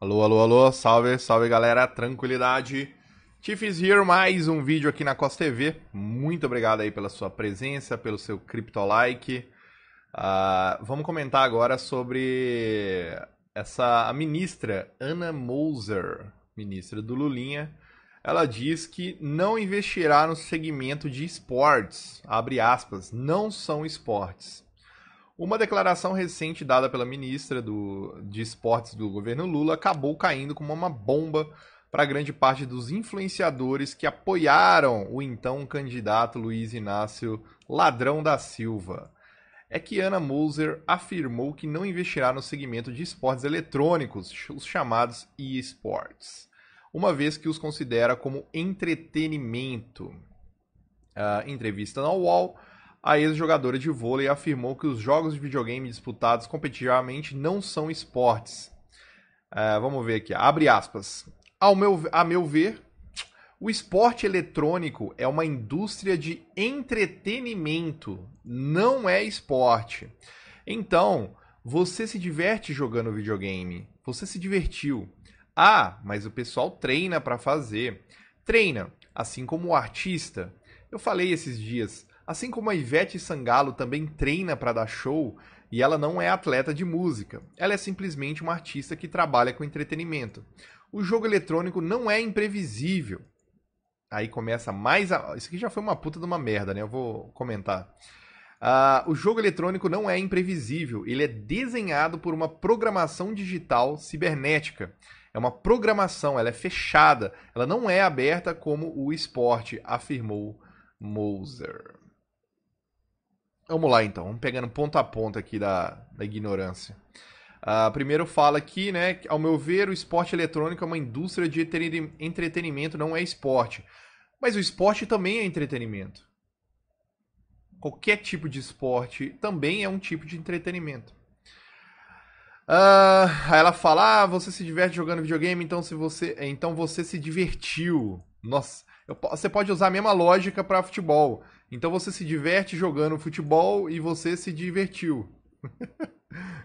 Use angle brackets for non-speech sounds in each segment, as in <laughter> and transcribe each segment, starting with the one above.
Alô, alô, alô, salve, salve galera, tranquilidade. Tiffes here, mais um vídeo aqui na Costa TV. Muito obrigado aí pela sua presença, pelo seu criptolike. Uh, vamos comentar agora sobre essa a ministra Ana Moser, ministra do Lulinha. Ela diz que não investirá no segmento de esportes. Abre aspas, não são esportes. Uma declaração recente dada pela ministra do, de esportes do governo Lula acabou caindo como uma bomba para grande parte dos influenciadores que apoiaram o então candidato Luiz Inácio Ladrão da Silva. É que Ana Moser afirmou que não investirá no segmento de esportes eletrônicos, os chamados e-sports, uma vez que os considera como entretenimento. Uh, entrevista na UOL, a ex-jogadora de vôlei afirmou que os jogos de videogame disputados competitivamente não são esportes. É, vamos ver aqui, abre aspas. Ao meu, a meu ver, o esporte eletrônico é uma indústria de entretenimento, não é esporte. Então, você se diverte jogando videogame, você se divertiu. Ah, mas o pessoal treina para fazer. Treina, assim como o artista. Eu falei esses dias, Assim como a Ivete Sangalo também treina para dar show, e ela não é atleta de música. Ela é simplesmente uma artista que trabalha com entretenimento. O jogo eletrônico não é imprevisível. Aí começa mais a... Isso aqui já foi uma puta de uma merda, né? Eu vou comentar. Uh, o jogo eletrônico não é imprevisível, ele é desenhado por uma programação digital cibernética. É uma programação, ela é fechada, ela não é aberta como o esporte, afirmou Moser. Vamos lá então, vamos pegando ponto a ponto aqui da, da ignorância. Uh, primeiro fala aqui, né? Ao meu ver, o esporte eletrônico é uma indústria de entretenimento, não é esporte. Mas o esporte também é entretenimento. Qualquer tipo de esporte também é um tipo de entretenimento. Uh, aí ela fala: ah, você se diverte jogando videogame, então se você, então você se divertiu. Nossa, eu... você pode usar a mesma lógica para futebol. Então você se diverte jogando futebol e você se divertiu. <laughs>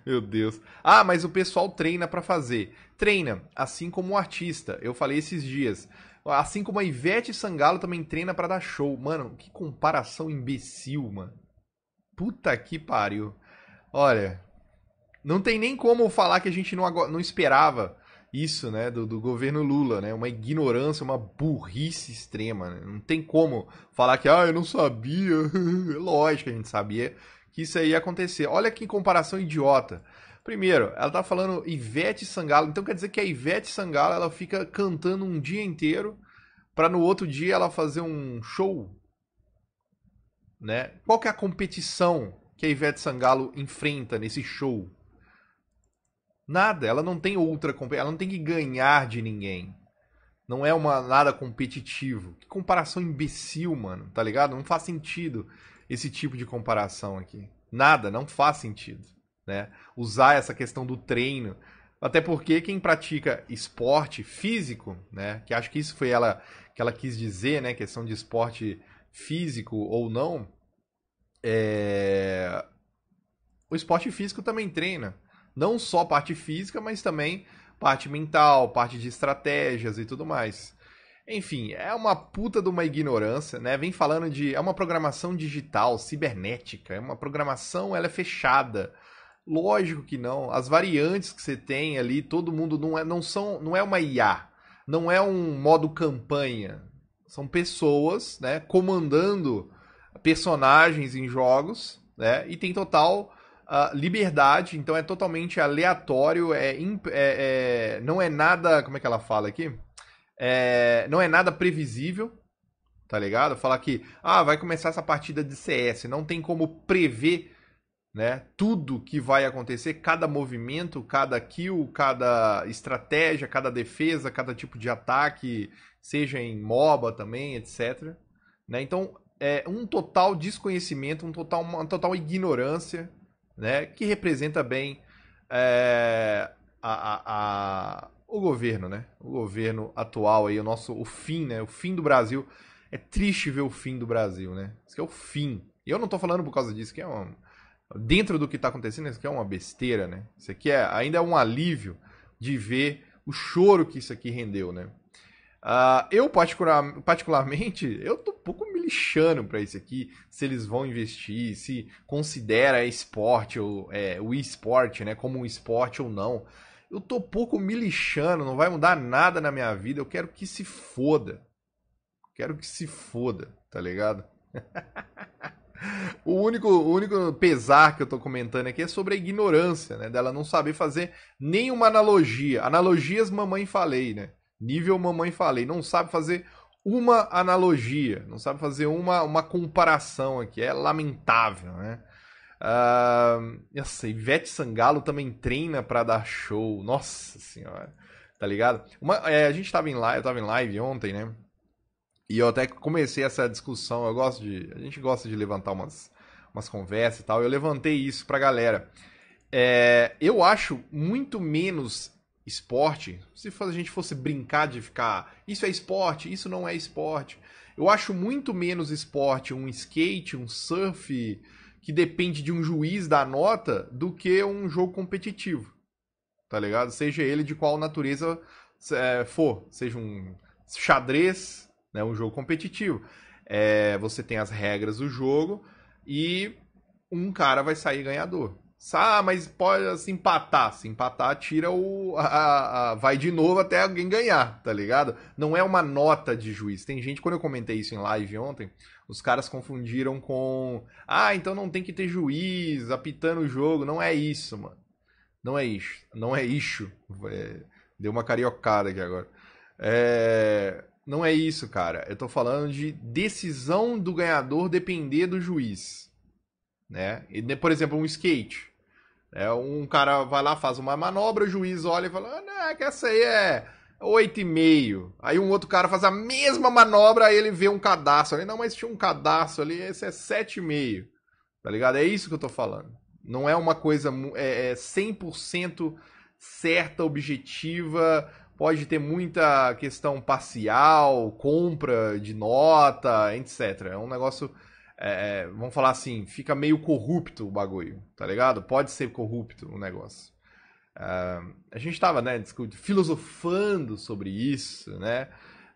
Meu Deus. Ah, mas o pessoal treina para fazer. Treina, assim como o artista. Eu falei esses dias. Assim como a Ivete Sangalo também treina para dar show. Mano, que comparação imbecil, mano. Puta que pariu. Olha, não tem nem como falar que a gente não, não esperava isso, né, do, do, governo Lula, né, uma ignorância, uma burrice extrema, né? não tem como falar que, ah, eu não sabia, <laughs> lógico que a gente sabia que isso aí ia acontecer, olha que comparação idiota, primeiro, ela tá falando Ivete Sangalo, então quer dizer que a Ivete Sangalo, ela fica cantando um dia inteiro, para no outro dia ela fazer um show, né, qual que é a competição que a Ivete Sangalo enfrenta nesse show? Nada, ela não tem outra, ela não tem que ganhar de ninguém. Não é uma nada competitivo. Que comparação imbecil, mano, tá ligado? Não faz sentido esse tipo de comparação aqui. Nada, não faz sentido, né? Usar essa questão do treino, até porque quem pratica esporte físico, né, que acho que isso foi ela que ela quis dizer, né, questão de esporte físico ou não, é... o esporte físico também treina, não só parte física, mas também parte mental, parte de estratégias e tudo mais. Enfim, é uma puta de uma ignorância, né? Vem falando de. É uma programação digital, cibernética. É uma programação, ela é fechada. Lógico que não. As variantes que você tem ali, todo mundo não é, não são, não é uma IA, não é um modo campanha. São pessoas, né, comandando personagens em jogos, né, e tem total liberdade, então é totalmente aleatório, é, é, é, não é nada. Como é que ela fala aqui? É, não é nada previsível, tá ligado? Falar que, ah, vai começar essa partida de CS, não tem como prever né? Tudo que vai acontecer, cada movimento, cada kill, cada estratégia, cada defesa, cada tipo de ataque, seja em MOBA também, etc. Né? Então, é um total desconhecimento, um total, uma total ignorância né, que representa bem é, a, a, a, o governo, né, o governo atual aí, o nosso, o fim, né, o fim do Brasil. É triste ver o fim do Brasil, né? Isso que é o fim. E eu não estou falando por causa disso, que é um dentro do que está acontecendo, isso aqui é uma besteira, né? Isso aqui é, ainda é um alívio de ver o choro que isso aqui rendeu, né? Uh, eu, particular, particularmente, eu tô um pouco me lixando pra isso aqui, se eles vão investir, se considera esporte ou é, o esporte, né, como um esporte ou não. Eu tô pouco me lixando, não vai mudar nada na minha vida, eu quero que se foda. Quero que se foda, tá ligado? <laughs> o, único, o único pesar que eu tô comentando aqui é sobre a ignorância, né, dela não saber fazer nenhuma analogia. Analogias mamãe falei, né? Nível mamãe falei, não sabe fazer uma analogia, não sabe fazer uma, uma comparação aqui, é lamentável, né? Uh, ah, nossa, Ivete Sangalo também treina para dar show. Nossa senhora, tá ligado? Uma, é, a gente tava em live, eu tava em live ontem, né? E eu até comecei essa discussão. Eu gosto de. A gente gosta de levantar umas, umas conversas e tal. Eu levantei isso pra galera. É, eu acho muito menos esporte, se a gente fosse brincar de ficar, isso é esporte, isso não é esporte. Eu acho muito menos esporte um skate, um surf, que depende de um juiz dar nota, do que um jogo competitivo. Tá ligado? Seja ele de qual natureza é, for. Seja um xadrez, né, um jogo competitivo. É, você tem as regras do jogo e um cara vai sair ganhador. Ah, mas pode se assim, empatar. Se empatar, tira o. A, a, a, vai de novo até alguém ganhar, tá ligado? Não é uma nota de juiz. Tem gente, quando eu comentei isso em live ontem, os caras confundiram com. Ah, então não tem que ter juiz apitando o jogo. Não é isso, mano. Não é isso. Não é isso. É... Deu uma cariocada aqui agora. É... Não é isso, cara. Eu tô falando de decisão do ganhador depender do juiz. Né? né por exemplo, um skate. É, um cara vai lá, faz uma manobra, o juiz olha e fala: ah, não, é que essa aí é 8,5. Aí um outro cara faz a mesma manobra, aí ele vê um cadastro ali. Não, mas tinha um cadastro ali, esse é 7,5. Tá ligado? É isso que eu tô falando. Não é uma coisa é, é 100% certa, objetiva. Pode ter muita questão parcial, compra de nota, etc. É um negócio é, é, vamos falar assim, fica meio corrupto o bagulho, tá ligado? Pode ser corrupto o negócio. Uh, a gente estava né, filosofando sobre isso, né?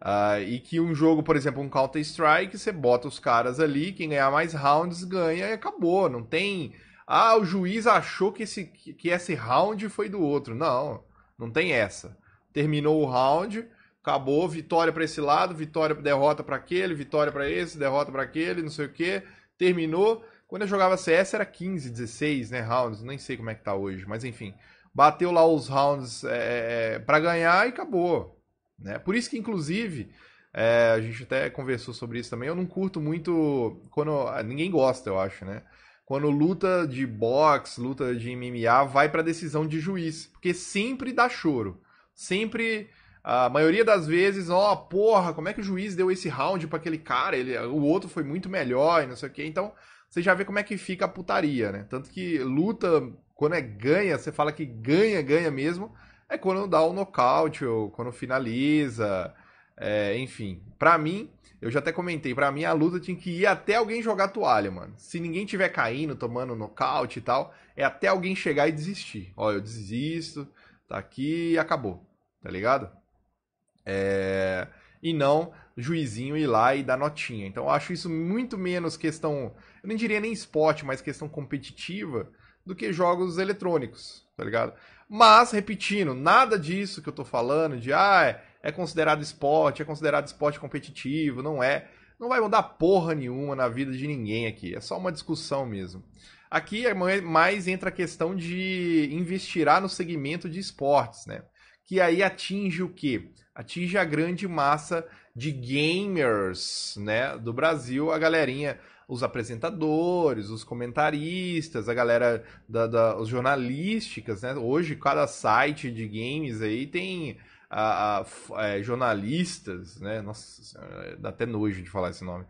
Uh, e que um jogo, por exemplo, um Counter-Strike, você bota os caras ali, quem ganhar mais rounds ganha e acabou. Não tem. Ah, o juiz achou que esse, que esse round foi do outro. Não, não tem essa. Terminou o round, acabou, vitória para esse lado, vitória, derrota para aquele, vitória para esse, derrota para aquele, não sei o que, terminou. Quando eu jogava CS era 15, 16, né, rounds, nem sei como é que tá hoje, mas enfim, bateu lá os rounds é, é, é para ganhar e acabou, né? Por isso que inclusive é, a gente até conversou sobre isso também. Eu não curto muito quando ah, ninguém gosta, eu acho, né? Quando luta de boxe, luta de MMA vai para decisão de juiz, porque sempre dá choro, sempre a maioria das vezes, ó, oh, porra, como é que o juiz deu esse round para aquele cara? Ele, o outro foi muito melhor e não sei o quê. Então, você já vê como é que fica a putaria, né? Tanto que luta, quando é ganha, você fala que ganha, ganha mesmo, é quando dá o um nocaute ou quando finaliza. É, enfim, para mim, eu já até comentei, para mim a luta tinha que ir até alguém jogar toalha, mano. Se ninguém tiver caindo, tomando nocaute e tal, é até alguém chegar e desistir. Ó, eu desisto, tá aqui e acabou, tá ligado? É... E não juizinho ir lá e dar notinha. Então eu acho isso muito menos questão, eu nem diria nem esporte, mas questão competitiva do que jogos eletrônicos, tá ligado? Mas, repetindo, nada disso que eu tô falando de, ah, é considerado esporte, é considerado esporte competitivo, não é. Não vai mudar porra nenhuma na vida de ninguém aqui, é só uma discussão mesmo. Aqui é mais entra a questão de investirá no segmento de esportes, né? Que aí atinge o quê? atinge a grande massa de gamers, né, do Brasil, a galerinha, os apresentadores, os comentaristas, a galera da, da os jornalísticas, né? Hoje cada site de games aí tem a, a, é, jornalistas, né? Nossa, dá até nojo de falar esse nome.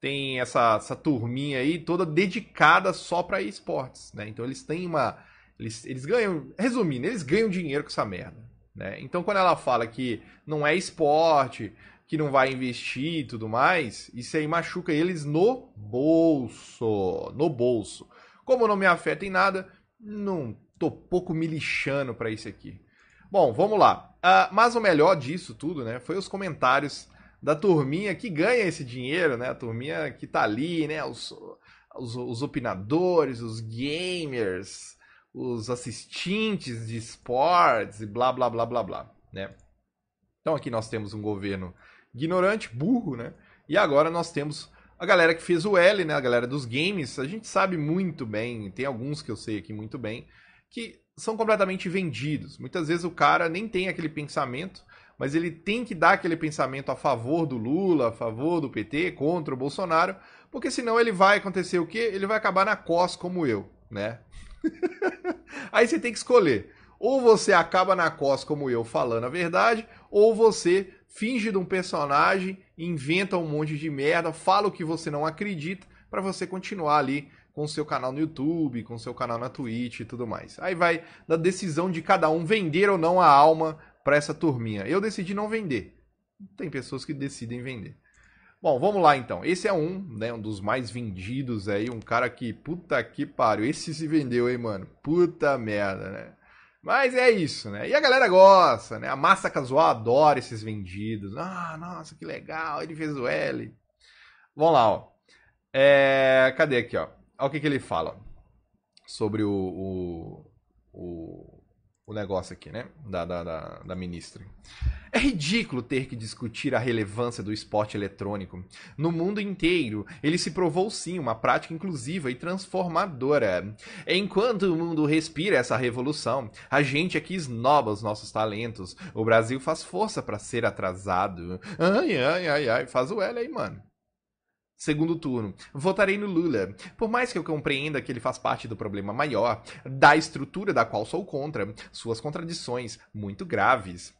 Tem essa, essa turminha aí toda dedicada só para esportes, né? Então eles têm uma eles, eles ganham, resumindo, eles ganham dinheiro com essa merda. Né? Então, quando ela fala que não é esporte, que não vai investir e tudo mais, isso aí machuca eles no bolso. No bolso. Como não me afeta em nada, não tô pouco me lixando para isso aqui. Bom, vamos lá. Uh, mas o melhor disso tudo, né, foi os comentários da turminha que ganha esse dinheiro, né? A turminha que tá ali, né? Os, os, os opinadores, os gamers, os assistentes de esportes e blá blá blá blá blá, né? Então aqui nós temos um governo ignorante, burro, né? E agora nós temos a galera que fez o L, né? A galera dos games, a gente sabe muito bem, tem alguns que eu sei aqui muito bem, que são completamente vendidos. Muitas vezes o cara nem tem aquele pensamento, mas ele tem que dar aquele pensamento a favor do Lula, a favor do PT, contra o Bolsonaro, porque senão ele vai acontecer o quê? Ele vai acabar na COS como eu, né? <laughs> Aí você tem que escolher. Ou você acaba na costa, como eu, falando a verdade, ou você finge de um personagem, inventa um monte de merda, fala o que você não acredita, para você continuar ali com seu canal no YouTube, com seu canal na Twitch e tudo mais. Aí vai da decisão de cada um vender ou não a alma para essa turminha. Eu decidi não vender. Tem pessoas que decidem vender. Bom, vamos lá então. Esse é um, né? Um dos mais vendidos aí. Um cara que, puta que pariu. Esse se vendeu, hein, mano? Puta merda, né? Mas é isso, né? E a galera gosta, né? A massa casual adora esses vendidos. Ah, nossa, que legal. Ele fez o L. Vamos lá, ó. É... Cadê aqui, ó? Olha o que, que ele fala sobre o, o, o o negócio aqui, né? Da, da, da, da, ministra. É ridículo ter que discutir a relevância do esporte eletrônico. No mundo inteiro, ele se provou sim uma prática inclusiva e transformadora. Enquanto o mundo respira essa revolução, a gente aqui esnoba os nossos talentos. O Brasil faz força para ser atrasado. Ai, ai, ai, ai, faz o L aí, mano. Segundo turno. Votarei no Lula. Por mais que eu compreenda que ele faz parte do problema maior, da estrutura da qual sou contra, suas contradições muito graves.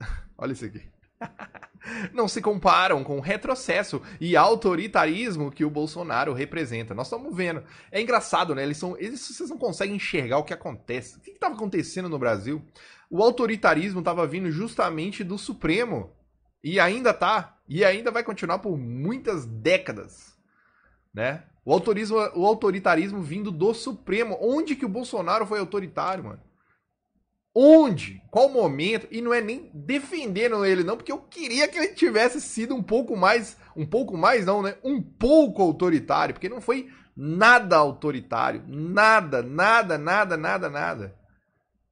<laughs> Olha isso aqui. <laughs> Não se comparam com o retrocesso e autoritarismo que o Bolsonaro representa. Nós estamos vendo. É engraçado, né? Eles são. Eles, vocês não conseguem enxergar o que acontece. O que estava acontecendo no Brasil? O autoritarismo estava vindo justamente do Supremo. E ainda tá, e ainda vai continuar por muitas décadas, né? O, autorismo, o autoritarismo vindo do Supremo. Onde que o Bolsonaro foi autoritário, mano? Onde? Qual momento? E não é nem defendendo ele, não, porque eu queria que ele tivesse sido um pouco mais. Um pouco mais, não, né? Um pouco autoritário, porque não foi nada autoritário. Nada, nada, nada, nada, nada.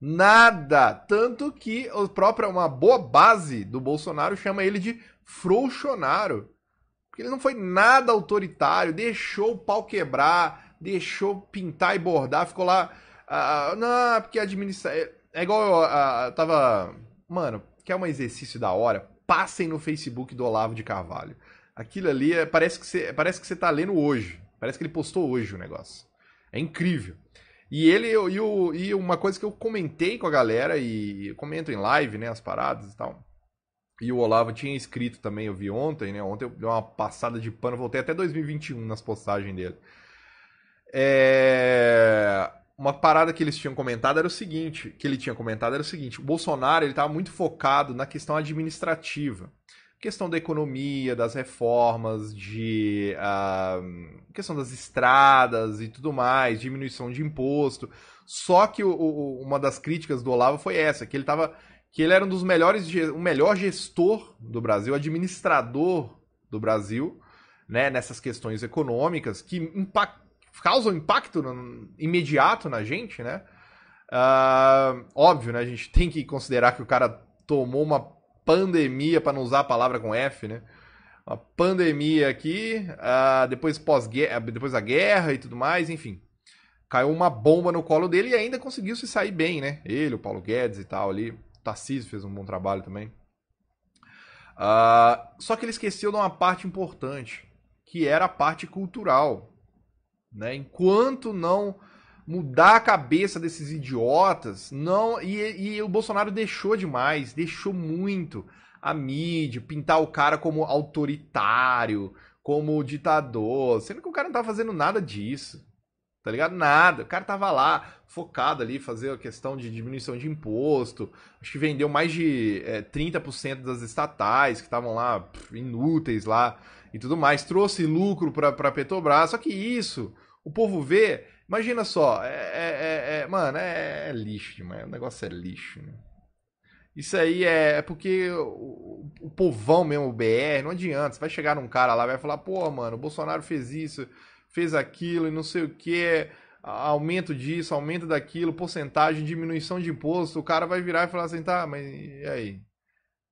Nada! Tanto que o próprio, uma boa base do Bolsonaro chama ele de Frouxonaro. Porque ele não foi nada autoritário, deixou o pau quebrar, deixou pintar e bordar, ficou lá. Ah, ah não, é porque administra é, é igual eu, ah, ah, eu tava. Mano, quer um exercício da hora? Passem no Facebook do Olavo de Carvalho. Aquilo ali é, parece, que você, parece que você tá lendo hoje. Parece que ele postou hoje o negócio. É incrível. E ele e, o, e uma coisa que eu comentei com a galera e comento em live, né, as paradas e tal. E o Olavo tinha escrito também, eu vi ontem, né? Ontem eu dei uma passada de pano, voltei até 2021 nas postagens dele. É... Uma parada que eles tinham comentado era o seguinte, que ele tinha comentado era o seguinte, o Bolsonaro, ele estava muito focado na questão administrativa questão da economia, das reformas, de uh, questão das estradas e tudo mais, diminuição de imposto. Só que o, o, uma das críticas do Olavo foi essa, que ele tava, que ele era um dos melhores, o melhor gestor do Brasil, administrador do Brasil, né, nessas questões econômicas que impact, causam impacto no, imediato na gente, né? Uh, óbvio, né? A gente tem que considerar que o cara tomou uma pandemia, para não usar a palavra com F, né? Uma pandemia aqui, uh, depois, pós ah, depois da guerra e tudo mais, enfim. Caiu uma bomba no colo dele e ainda conseguiu se sair bem, né? Ele, o Paulo Guedes e tal ali. O Tarcísio fez um bom trabalho também. Uh, só que ele esqueceu de uma parte importante, que era a parte cultural. Né? Enquanto não mudar a cabeça desses idiotas. Não, e, e o Bolsonaro deixou demais, deixou muito a mídia, pintar o cara como autoritário, como ditador, sendo que o cara não tá fazendo nada disso. Tá ligado? Nada. O cara tava lá, focado ali, fazer a questão de diminuição de imposto. Acho que vendeu mais de é, eh, 30% das estatais que estavam lá pff, inúteis lá e tudo mais. Trouxe lucro para Petrobras. Só que isso, o povo vê Imagina só, é, é, é, é mano, é, é lixo, mano. O negócio é lixo, né? Isso aí é, é porque o, o, povão mesmo, o BR, não adianta. Você vai chegar num cara lá vai falar, pô, mano, o Bolsonaro fez isso, fez aquilo e não sei o que, aumento disso, aumento daquilo, porcentagem, diminuição de imposto. O cara vai virar e falar assim, tá, mas e aí?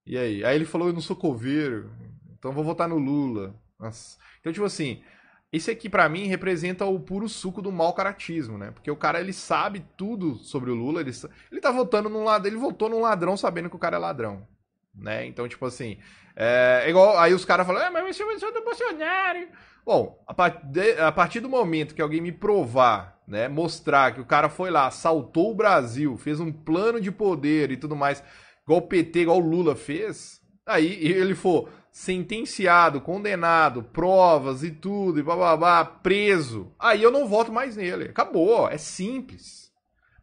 E aí? Aí ele falou, eu não sou coveiro, então vou votar no Lula. Nossa. Então, tipo assim, esse aqui, para mim, representa o puro suco do mau caratismo, né? Porque o cara, ele sabe tudo sobre o Lula, ele, ele tá votando num lado, ele votou num ladrão sabendo que o cara é ladrão, né? Então, tipo assim, é, é igual, aí os caras falam, é, mas isso é do Bolsonaro. Bom, a, part, a partir do momento que alguém me provar, né, mostrar que o cara foi lá, assaltou o Brasil, fez um plano de poder e tudo mais, igual o PT, igual o Lula fez, Aí ele for sentenciado, condenado, provas e tudo, e bababá, preso. Aí eu não voto mais nele. Acabou, é simples.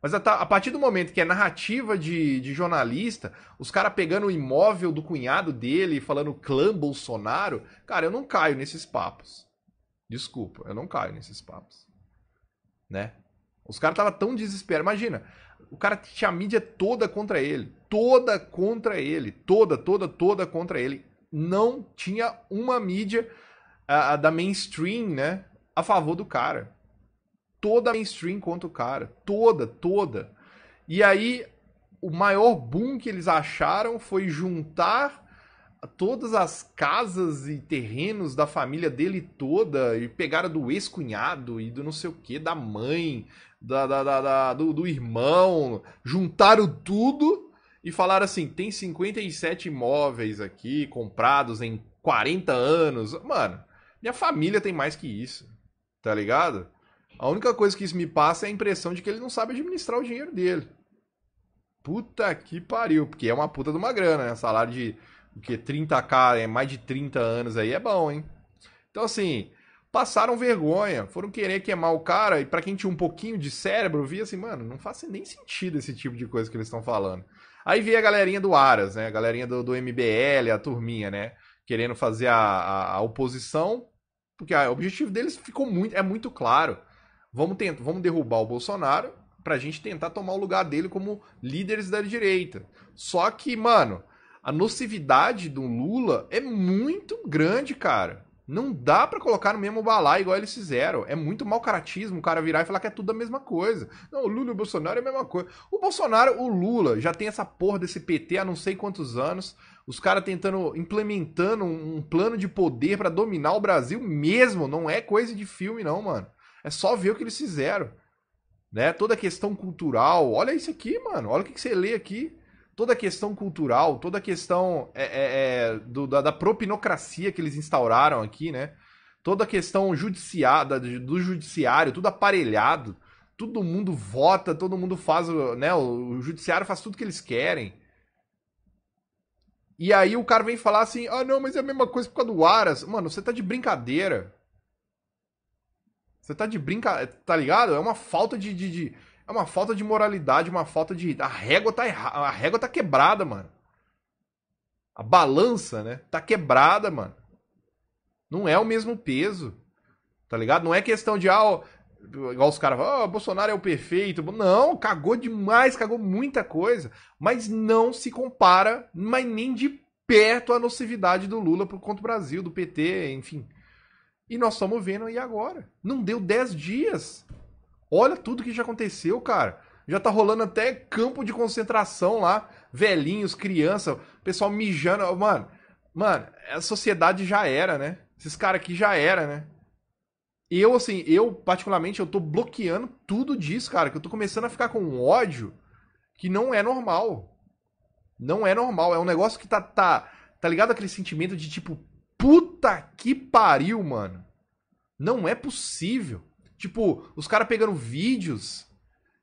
Mas a, partir do momento que é narrativa de, de jornalista, os caras pegando o imóvel do cunhado dele e falando clã Bolsonaro, cara, eu não caio nesses papos. Desculpa, eu não caio nesses papos. Né? Os caras estavam tão desesperados. Imagina, o cara tinha a mídia toda contra ele. Toda contra ele. Toda, toda, toda contra ele. Não tinha uma mídia a, a da mainstream, né? A favor do cara. Toda mainstream contra o cara. Toda, toda. E aí, o maior boom que eles acharam foi juntar todas as casas e terrenos da família dele toda e pegaram do ex-cunhado e do não sei o que, da mãe, da, da, da, da do, do, irmão, juntaram tudo e falaram assim: tem 57 imóveis aqui comprados em 40 anos. Mano, minha família tem mais que isso, tá ligado? A única coisa que isso me passa é a impressão de que ele não sabe administrar o dinheiro dele. Puta que pariu, porque é uma puta de uma grana, né? Salário de porque que 30k, é mais de 30 anos aí, é bom, hein? Então assim, passaram vergonha, foram querer queimar o cara e para quem tinha um pouquinho de cérebro, via assim, mano, não faz nem sentido esse tipo de coisa que eles estão falando. Aí veio a galerinha do Aras, né? A galerinha do, do MBL, a turminha, né? Querendo fazer a, a, a oposição, porque o objetivo deles ficou muito, é muito claro. Vamos, tentar, vamos derrubar o Bolsonaro pra gente tentar tomar o lugar dele como líderes da direita. Só que, mano, a nocividade do Lula é muito grande, cara. Não dá para colocar no mesmo balai igual eles fizeram. É muito mau caratismo o cara virar e falar que é tudo a mesma coisa. Não, o Lula e o Bolsonaro é a mesma coisa. O Bolsonaro, o Lula, já tem essa porra desse PT há não sei quantos anos. Os caras tentando, implementando um plano de poder para dominar o Brasil mesmo. Não é coisa de filme, não, mano. É só ver o que eles fizeram. Né? Toda a questão cultural. Olha isso aqui, mano. Olha o que, que você lê aqui toda a questão cultural, toda a questão é, é, é, do, da, da, propinocracia que eles instauraram aqui, né? Toda a questão judiciada, do judiciário, tudo aparelhado, todo mundo vota, todo mundo faz, né? O, o judiciário faz tudo que eles querem. E aí o cara vem falar assim, ah não, mas é a mesma coisa por causa do Aras. Mano, você tá de brincadeira. Você tá de brincadeira, tá ligado? É uma falta de, de, de é uma falta de moralidade, uma falta de. A régua tá, erra... a régua tá quebrada, mano. A balança, né? Tá quebrada, mano. Não é o mesmo peso. Tá ligado? Não é questão de. Ah, igual os caras falam, oh, Bolsonaro é o perfeito. Não, cagou demais, cagou muita coisa. Mas não se compara, mas nem de perto a nocividade do Lula contra o Brasil, do PT, enfim. E nós estamos vendo aí agora. Não deu 10 dias. Olha tudo que já aconteceu, cara. Já tá rolando até campo de concentração lá. Velhinhos, criança, pessoal mijando. Mano, mano, a sociedade já era, né? Esses caras aqui já era, né? Eu, assim, eu, particularmente, eu tô bloqueando tudo disso, cara. Que eu tô começando a ficar com um ódio que não é normal. Não é normal. É um negócio que tá. Tá, tá ligado aquele sentimento de tipo, puta que pariu, mano. Não é possível. Tipo, os caras pegando vídeos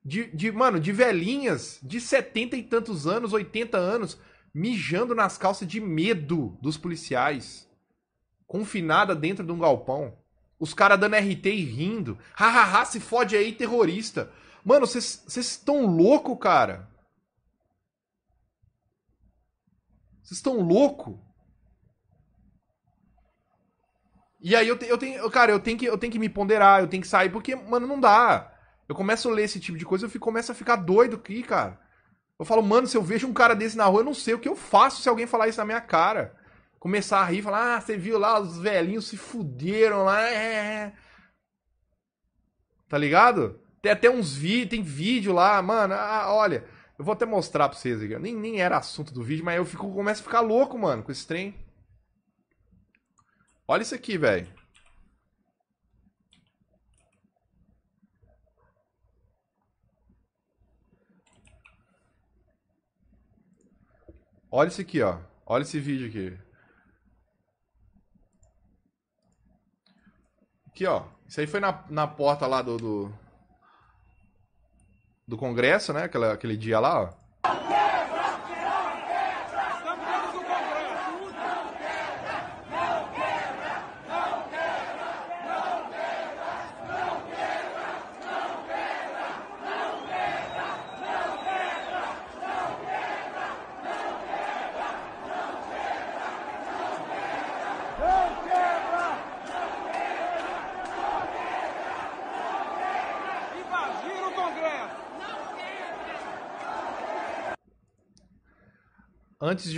de, de, mano, de velhinhas de setenta e tantos anos, 80 anos, mijando nas calças de medo dos policiais. Confinada dentro de um galpão. Os caras dando RT e rindo. Hahaha, se fode aí, terrorista. Mano, vocês estão louco, cara. Vocês estão louco? E aí eu, te, eu tenho. Cara, eu tenho, que, eu tenho que me ponderar, eu tenho que sair, porque, mano, não dá. Eu começo a ler esse tipo de coisa, eu fico, começo a ficar doido aqui, cara. Eu falo, mano, se eu vejo um cara desse na rua, eu não sei o que eu faço se alguém falar isso na minha cara. Começar a rir, falar, ah, você viu lá, os velhinhos se fuderam lá. É. é, é. Tá ligado? Tem até uns vídeos, tem vídeo lá, mano. Ah, olha, eu vou até mostrar pra vocês aqui. Nem, nem era assunto do vídeo, mas eu fico, começo a ficar louco, mano, com esse trem. Olha isso aqui, velho. Olha isso aqui, ó. Olha esse vídeo aqui. Aqui, ó. Isso aí foi na, na porta lá do, do, do Congresso, né? Aquela, aquele dia lá, ó.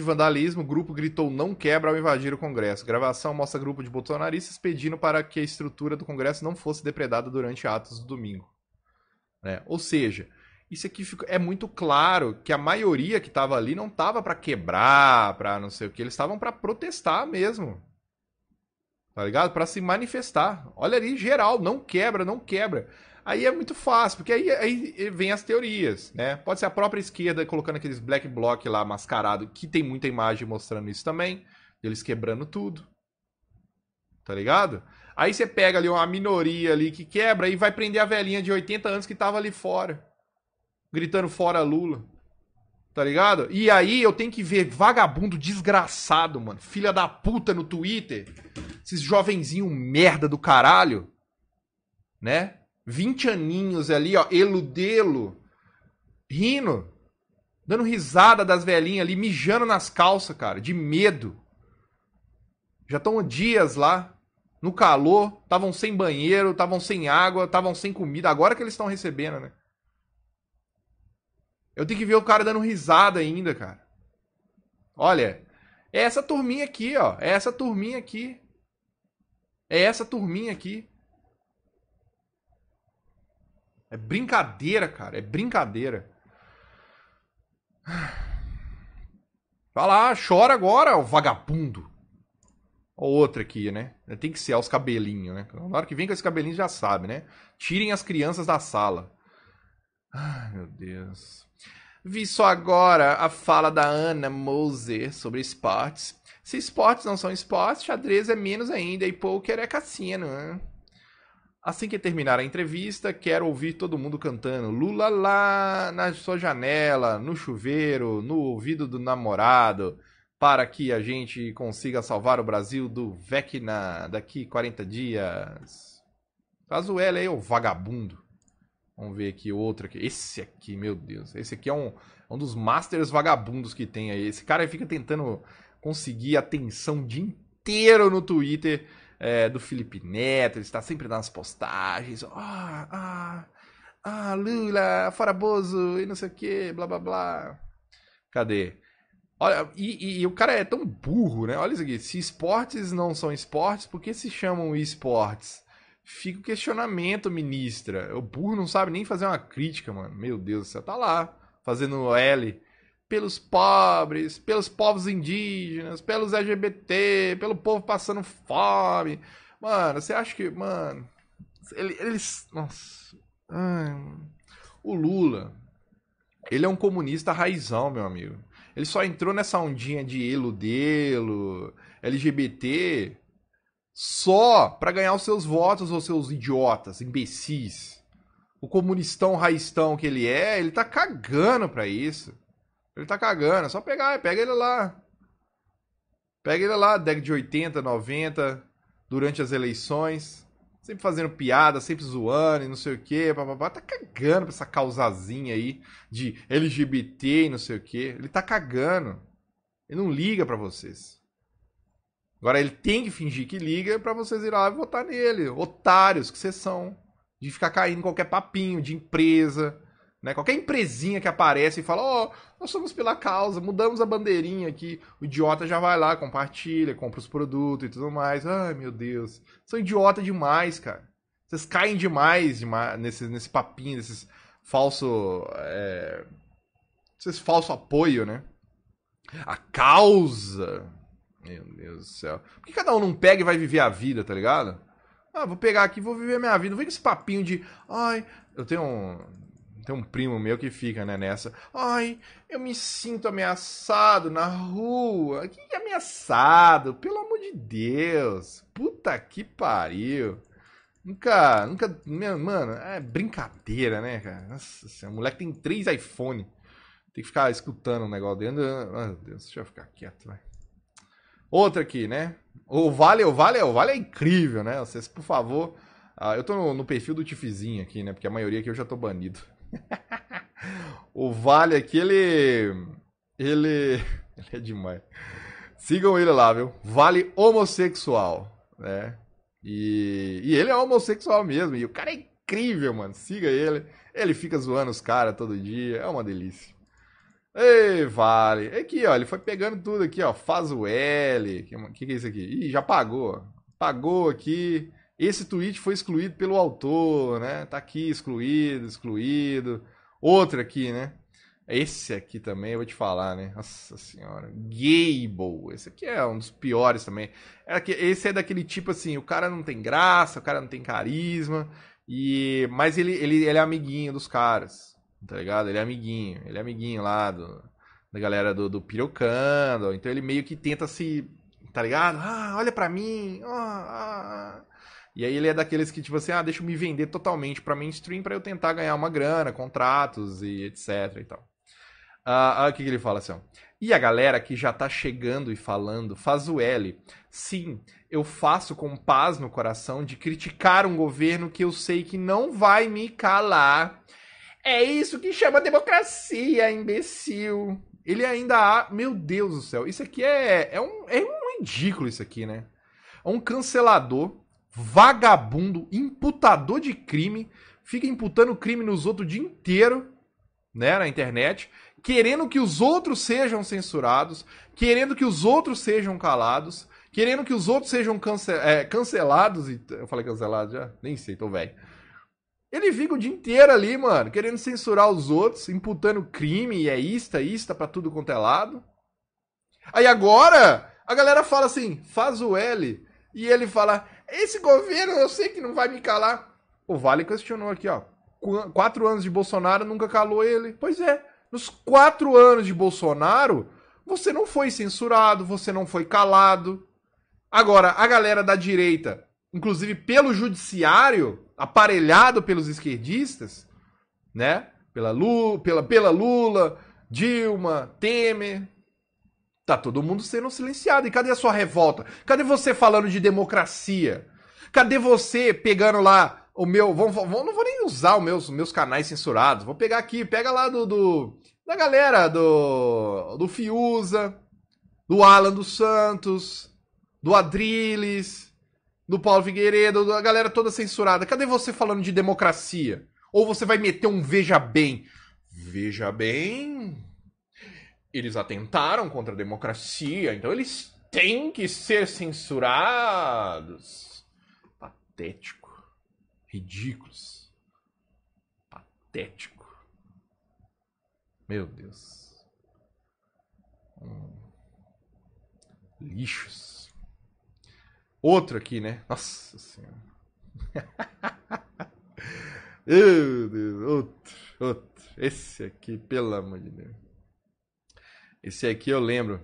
vandalismo, o grupo gritou não quebra ao invadir o Congresso. Gravação mostra grupo de bolsonaristas pedindo para que a estrutura do Congresso não fosse depredada durante atos do domingo. Né? Ou seja, isso aqui fica, é muito claro que a maioria que estava ali não estava para quebrar, para não sei o que, eles estavam para protestar mesmo. Tá ligado? Para se manifestar. Olha ali, geral, não quebra, não quebra. Aí é muito fácil, porque aí, aí vem as teorias, né? Pode ser a própria esquerda colocando aqueles black bloc lá mascarado, que tem muita imagem mostrando isso também, eles quebrando tudo. Tá ligado? Aí você pega ali uma minoria ali que quebra e vai prender a velhinha de 80 anos que tava ali fora, gritando fora Lula. Tá ligado? E aí eu tenho que ver vagabundo desgraçado, mano, filha da puta no Twitter, esses jovenzinho merda do caralho, né? 20 aninhos ali, ó, eludelo, rindo, dando risada das velhinhas ali, mijando nas calças, cara, de medo. Já estão dias lá, no calor, estavam sem banheiro, estavam sem água, estavam sem comida, agora que eles estão recebendo, né? Eu tenho que ver o cara dando risada ainda, cara. Olha, é essa turminha aqui, ó, é essa turminha aqui. É essa turminha aqui. É brincadeira, cara. É brincadeira. Vai lá, chora agora, o vagabundo. outra aqui, né? Tem que ser aos os cabelinhos, né? Na hora que vem com esses cabelinhos já sabe, né? Tirem as crianças da sala. Ai, meu Deus. Vi só agora a fala da Ana Moser sobre esportes. Se esportes não são esportes, xadrez é menos ainda e poker é cassino. Né? Assim que terminar a entrevista, quero ouvir todo mundo cantando Lula lá na sua janela, no chuveiro, no ouvido do namorado, para que a gente consiga salvar o Brasil do Vecna daqui 40 dias. Faz o L aí, o vagabundo. Vamos ver aqui outro aqui. Esse aqui, meu Deus. Esse aqui é um, um dos masters vagabundos que tem aí. Esse cara fica tentando conseguir atenção o dia inteiro no Twitter é, do Felipe Neto, ele está sempre nas postagens. Ah, ah, ah, Lula, fora Bozo, e não sei o que, blá blá blá. Cadê? Olha, e, e, e, o cara é tão burro, né? Olha isso aqui. Se esportes não são esportes, por que se chamam esportes? Fica o questionamento, ministra. O burro não sabe nem fazer uma crítica, mano. Meu Deus você Tá lá, fazendo L pelos pobres, pelos povos indígenas, pelos LGBT, pelo povo passando fome. Mano, você acha que. Mano. Eles. Nossa. Ai, o Lula. Ele é um comunista raizão, meu amigo. Ele só entrou nessa ondinha de eludelo, LGBT, só para ganhar os seus votos, ou seus idiotas, imbecis. O comunistão raistão que ele é, ele tá cagando pra isso. Ele tá cagando, é só pegar, pega ele lá. Pega ele lá, década de 80, 90, durante as eleições. Sempre fazendo piada, sempre zoando e não sei o quê. Papapá. Tá cagando pra essa causazinha aí de LGBT e não sei o quê. Ele tá cagando. Ele não liga para vocês. Agora ele tem que fingir que liga para vocês ir lá e votar nele. Otários que vocês são. De ficar caindo em qualquer papinho de empresa, né? Qualquer empresinha que aparece e fala, ó, oh, nós somos pela causa, mudamos a bandeirinha aqui, o idiota já vai lá, compartilha, compra os produtos e tudo mais. Ai, meu Deus. São idiota demais, cara. Vocês caem demais, demais nesse, nesse papinho, nesses falso. É... Esses falso apoio, né? A causa. Meu Deus do céu. Por que cada um não pega e vai viver a vida, tá ligado? Ah, vou pegar aqui, vou viver minha vida. Não vem com esse papinho de. Ai, eu tenho um tem um primo meu que fica né, nessa. Ai, eu me sinto ameaçado na rua. Que ameaçado? Pelo amor de Deus. Puta que pariu. Nunca, nunca. Mano, é brincadeira, né, cara? Nossa, o moleque tem três iPhone. Tem que ficar escutando um negócio dentro. Ah, meu Deus, deixa eu ficar quieto, vai. Outra aqui, né? O Vale, o Vale, o Vale é incrível, né? Vocês, por favor. Ah, eu tô no, no perfil do Tifizinho aqui, né? Porque a maioria aqui eu já tô banido. <laughs> o Vale aqui, ele. Ele. <laughs> Ele é demais. Sigam ele lá, viu? Vale homossexual, né? E, e ele é homossexual mesmo. E o cara é incrível, mano. Siga ele. Ele fica zoando os caras todo dia. É uma delícia. Ei, vale. É aqui, ó. Ele foi pegando tudo aqui, ó. Faz o L. O que, que, que é isso aqui? Ih, já pagou. Pagou aqui. Esse tweet foi excluído pelo autor, né? Tá aqui, excluído, excluído. Outro aqui, né? Esse aqui também, eu vou te falar, né? Nossa senhora. Gable. Esse aqui é um dos piores também. É esse é daquele tipo assim, o cara não tem graça, o cara não tem carisma. E... Mas ele, ele, ele é amiguinho dos caras. Tá ligado? Ele é amiguinho. Ele é amiguinho lá do, da galera do, do Pirocando. Então ele meio que tenta se. Tá ligado? Ah, olha pra mim. Ah, ah, ah. E aí ele é daqueles que, tipo assim, ah, deixa eu me vender totalmente pra mainstream pra eu tentar ganhar uma grana, contratos e etc e tal. Ah, ah, o que, que ele fala assim, ó. E a galera que já tá chegando e falando, faz o L. Sim, eu faço com paz no coração de criticar um governo que eu sei que não vai me calar. É isso que chama democracia, imbecil. Ele ainda há. Meu Deus do céu, isso aqui é, é, um, é um ridículo, isso aqui, né? É um cancelador vagabundo, imputador de crime, fica imputando crime nos outros o dia inteiro, né, na internet, querendo que os outros sejam censurados, querendo que os outros sejam calados, querendo que os outros sejam cance é, cancelados. E eu falei cancelado já? Nem sei, tô velho. Ele fica o dia inteiro ali, mano, querendo censurar os outros, imputando crime, e é ista, ista pra tudo quanto é lado. Aí agora, a galera fala assim, faz o L. E ele fala, esse governo eu sei que não vai me calar. O Vale questionou aqui, ó. quatro anos de Bolsonaro nunca calou ele. Pois é, nos quatro anos de Bolsonaro, você não foi censurado, você não foi calado. Agora, a galera da direita, inclusive pelo judiciário, aparelhado pelos esquerdistas, né? Pela Lula, pela, pela Lula Dilma, Temer, Tá todo mundo sendo silenciado. E cadê a sua revolta? Cadê você falando de democracia? Cadê você pegando lá o meu. Vão, vão, não vou nem usar os meus, meus canais censurados. Vou pegar aqui, pega lá do. do da galera do. Do Fiuza, do Alan dos Santos, do Adriles, do Paulo Figueiredo, da galera toda censurada. Cadê você falando de democracia? Ou você vai meter um veja bem? Veja bem eles atentaram contra a democracia, então eles têm que ser censurados. Patético. Ridículos. Patético. Meu Deus. Hum. Lixos. Outro aqui, né? Nossa Senhora. <laughs> Meu Deus, outro, outro. Esse aqui, pelo amor de Deus. Esse aqui eu lembro.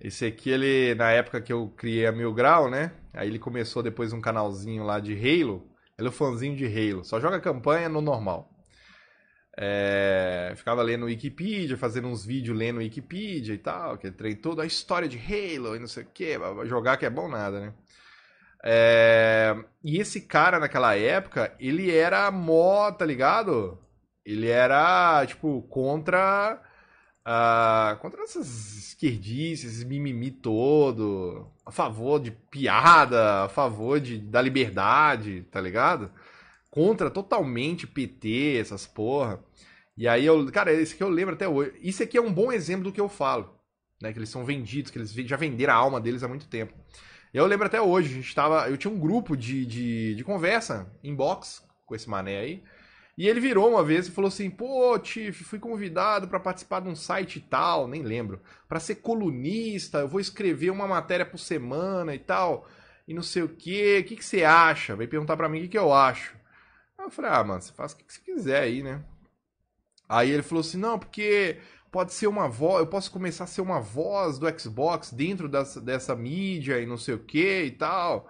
Esse aqui, ele, na época que eu criei a Mil Grau, né? Aí ele começou depois um canalzinho lá de Halo. Ele é o fãzinho de Halo. Só joga campanha no normal. É, ficava lendo Wikipedia, fazendo uns vídeos lendo Wikipedia e tal, que trem todo, a história de Halo e não sei o que, jogar que é bom nada, né? É, e esse cara naquela época, ele era mó, tá ligado? Ele era, tipo, contra Uh, contra essas esquerdices, esses mimimi todo, a favor de piada, a favor de, da liberdade, tá ligado? Contra totalmente PT, essas porra. E aí eu, cara, é isso que eu lembro até hoje. Isso aqui é um bom exemplo do que eu falo, né? Que eles são vendidos, que eles já venderam a alma deles há muito tempo. E eu lembro até hoje, a gente tava, eu tinha um grupo de, de, de conversa, inbox, com esse mané aí. E ele virou uma vez e falou assim: "Pô, Tiff, fui convidado para participar de um site e tal, nem lembro, para ser colunista, eu vou escrever uma matéria por semana e tal, e não sei o quê. O que que você acha?" Vai perguntar para mim o que que eu acho. Eu falei: "Ah, mano, você faz o que, que você quiser aí, né?" Aí ele falou assim: "Não, porque pode ser uma voz, eu posso começar a ser uma voz do Xbox dentro dessa, dessa mídia e não sei o que e tal.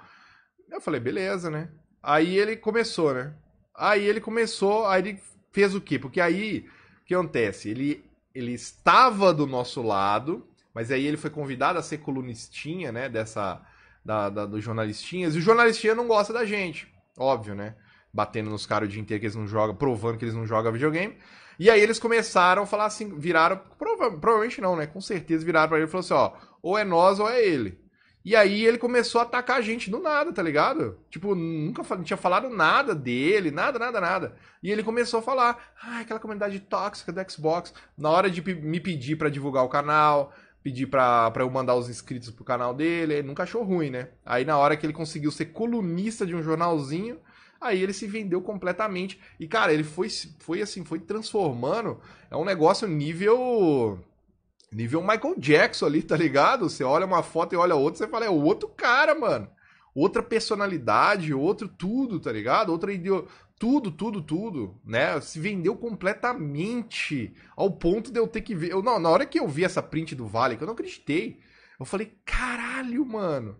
Eu falei, beleza, né? Aí ele começou, né? Aí ele começou, aí ele fez o quê? Porque aí o que acontece? Ele, ele estava do nosso lado, mas aí ele foi convidado a ser colunistinha, né? Dessa. Da, da, dos jornalistinhas. E o jornalistinha não gosta da gente. Óbvio, né? Batendo nos caras o dia inteiro que eles não jogam, provando que eles não jogam videogame. E aí eles começaram a falar assim, viraram. Prova, provavelmente não, né? Com certeza viraram pra ele e falou assim: ó, ou é nós ou é ele. E aí ele começou a atacar a gente do nada, tá ligado? Tipo, nunca não tinha falado nada dele, nada, nada, nada. E ele começou a falar, ah, aquela comunidade tóxica do Xbox. Na hora de me pedir para divulgar o canal, pedir pra, eu mandar os inscritos pro canal dele, ele nunca achou ruim, né? Aí na hora que ele conseguiu ser colunista de um jornalzinho, aí ele se vendeu completamente. E, cara, ele foi, foi assim, foi transformando. É um negócio nível Nível Michael Jackson ali, tá ligado? Você olha uma foto e olha outra, você fala, é outro cara, mano. Outra personalidade, outro tudo, tá ligado? Outra ideia, Tudo, tudo, tudo, né? Se vendeu completamente ao ponto de eu ter que ver. Eu, não, na hora que eu vi essa print do Vale, que eu não acreditei, eu falei, caralho, mano.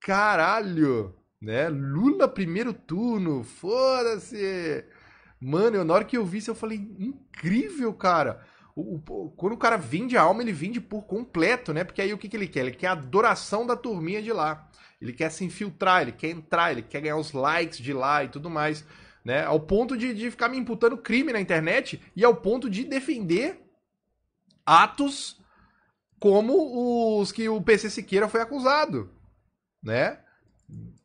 Caralho, né? Lula primeiro turno, foda-se. Mano, eu, na hora que eu vi isso, eu falei, incrível, cara. O, o, quando o cara vende a alma, ele vende por completo, né? Porque aí o que, que ele quer? Ele quer a adoração da turminha de lá. Ele quer se infiltrar, ele quer entrar, ele quer ganhar os likes de lá e tudo mais. Né? Ao ponto de, de ficar me imputando crime na internet e ao ponto de defender atos como os que o PC Siqueira foi acusado, né?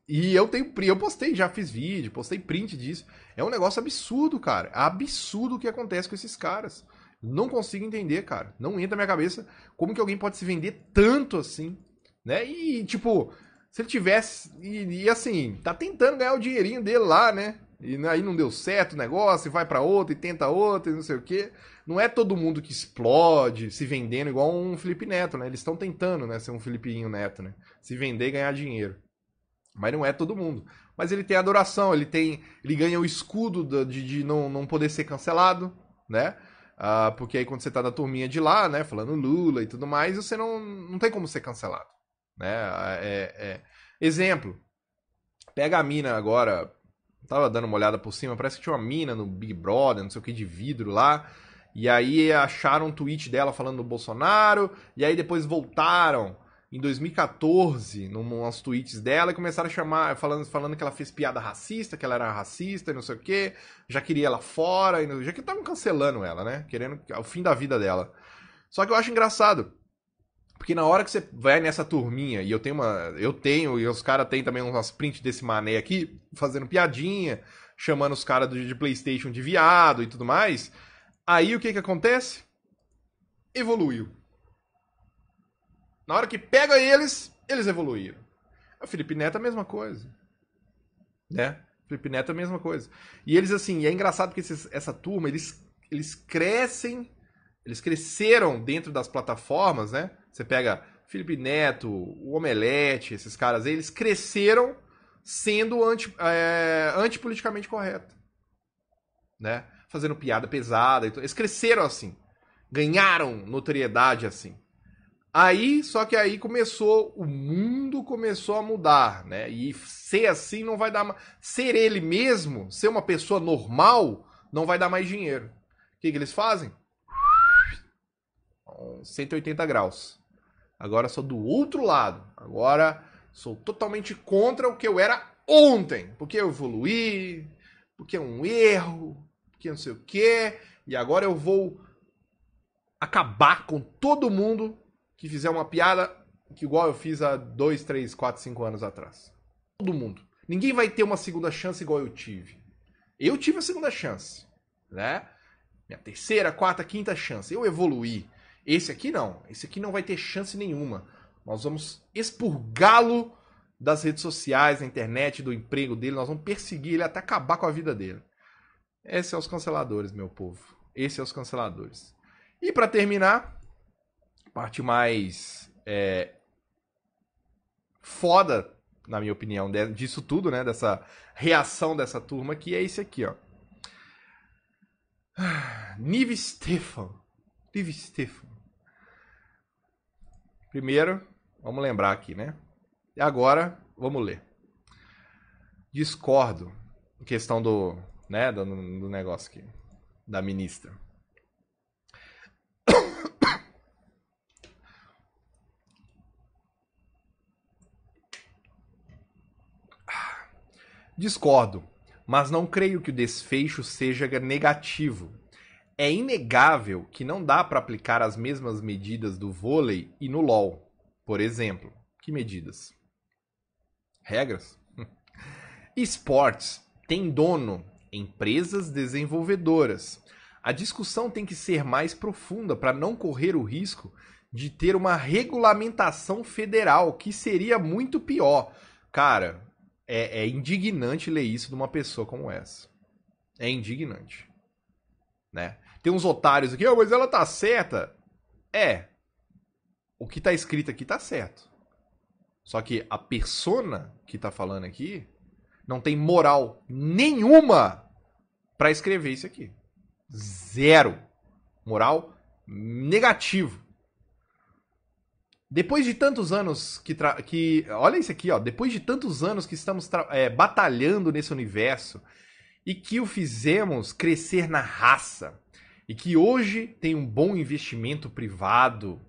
E eu tenho, eu postei, já fiz vídeo, postei print disso. É um negócio absurdo, cara. absurdo o que acontece com esses caras. Não consigo entender, cara. Não entra na minha cabeça como que alguém pode se vender tanto assim, né? E, tipo, se ele tivesse. E, e assim, tá tentando ganhar o dinheirinho dele lá, né? E aí não deu certo o negócio, e vai para outra, e tenta outra, e não sei o quê. Não é todo mundo que explode se vendendo igual um Felipe Neto, né? Eles estão tentando, né, ser um Felipinho Neto, né? Se vender e ganhar dinheiro. Mas não é todo mundo. Mas ele tem adoração, ele tem. Ele ganha o escudo de, de não, não poder ser cancelado, né? Uh, porque aí quando você tá na turminha de lá, né, falando Lula e tudo mais, você não, não tem como ser cancelado, né? É, é, é. Exemplo, pega a mina agora, tava dando uma olhada por cima, parece que tinha uma mina no Big Brother, não sei o que, de vidro lá, e aí acharam um tweet dela falando do Bolsonaro, e aí depois voltaram em 2014, num, umas tweets dela, e começaram a chamar, falando, falando que ela fez piada racista, que ela era racista e não sei o quê, já queria ela fora, e não, já que estavam cancelando ela, né? Querendo o fim da vida dela. Só que eu acho engraçado. Porque na hora que você vai nessa turminha, e eu tenho uma. Eu tenho, e os caras têm também umas prints desse mané aqui, fazendo piadinha, chamando os caras de Playstation de viado e tudo mais. Aí o que que acontece? Evoluiu. Na hora que pega eles, eles evoluíram. O Felipe Neto é a mesma coisa. Né? Felipe Neto é a mesma coisa. E eles, assim, e é engraçado porque esses, essa turma, eles, eles crescem, eles cresceram dentro das plataformas, né? Você pega Felipe Neto, o Omelete, esses caras aí, eles cresceram sendo anti, é, antipoliticamente correto. Né? Fazendo piada pesada. Eles cresceram assim. Ganharam notoriedade assim. Aí, só que aí começou, o mundo começou a mudar, né? E ser assim não vai dar mais. Ser ele mesmo, ser uma pessoa normal, não vai dar mais dinheiro. O que, que eles fazem? 180 graus. Agora sou do outro lado. Agora sou totalmente contra o que eu era ontem. Porque eu evoluí, porque é um erro, porque não sei o quê. E agora eu vou acabar com todo mundo que fizer uma piada que igual eu fiz há 2, 3, 4, 5 anos atrás. Todo mundo. Ninguém vai ter uma segunda chance igual eu tive. Eu tive a segunda chance, né? Minha terceira, quarta, quinta chance. Eu evoluí. Esse aqui não. Esse aqui não vai ter chance nenhuma. Nós vamos expurgá-lo das redes sociais, da internet, do emprego dele. Nós vamos perseguir ele até acabar com a vida dele. Esse é os canceladores, meu povo. Esse é os canceladores. E para terminar, parte mais é, foda, na minha opinião, disso tudo, né? Dessa reação dessa turma aqui é esse aqui, ó. <sighs> Nive Stefan. Nive Stefan. Primeiro, vamos lembrar aqui, né? E agora, vamos ler. Discordo em questão do, né, do, do negócio aqui, da ministra. Discordo, mas não creio que o desfecho seja negativo. É inegável que não dá para aplicar as mesmas medidas do vôlei e no LoL, por exemplo. Que medidas? Regras? <laughs> Esportes tem dono, empresas desenvolvedoras. A discussão tem que ser mais profunda para não correr o risco de ter uma regulamentação federal, que seria muito pior. Cara, é, é indignante ler isso de uma pessoa como essa. É indignante. Né? Tem uns otários aqui, oh, mas ela tá certa. É. O que tá escrito aqui tá certo. Só que a persona que tá falando aqui não tem moral nenhuma para escrever isso aqui. Zero. Moral negativo. Depois de tantos anos que, que. Olha isso aqui, ó. Depois de tantos anos que estamos é, batalhando nesse universo e que o fizemos crescer na raça e que hoje tem um bom investimento privado,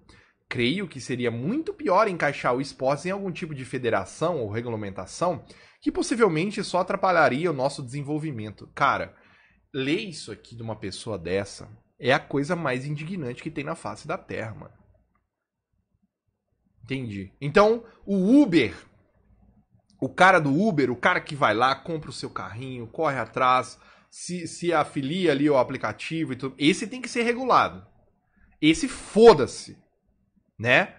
creio que seria muito pior encaixar o esporte em algum tipo de federação ou regulamentação que possivelmente só atrapalharia o nosso desenvolvimento. Cara, ler isso aqui de uma pessoa dessa é a coisa mais indignante que tem na face da Terra, mano. Entendi. Então, o Uber, o cara do Uber, o cara que vai lá, compra o seu carrinho, corre atrás, se, se afilia ali ao aplicativo e tudo. Esse tem que ser regulado. Esse foda-se. Né?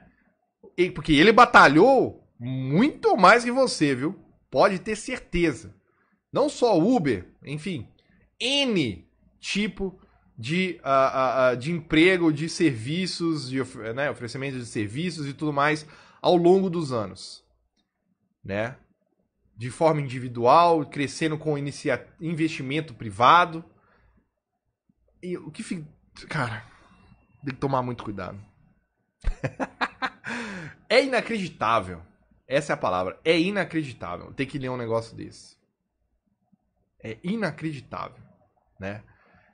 Porque ele batalhou muito mais que você, viu? Pode ter certeza. Não só Uber, enfim, N tipo de, uh, uh, de emprego, de serviços, de né, oferecimento de serviços e tudo mais ao longo dos anos. Né? De forma individual, crescendo com inicia investimento privado. E o que Cara, tem que tomar muito cuidado. <laughs> é inacreditável. Essa é a palavra. É inacreditável ter que ler um negócio desse. É inacreditável, né?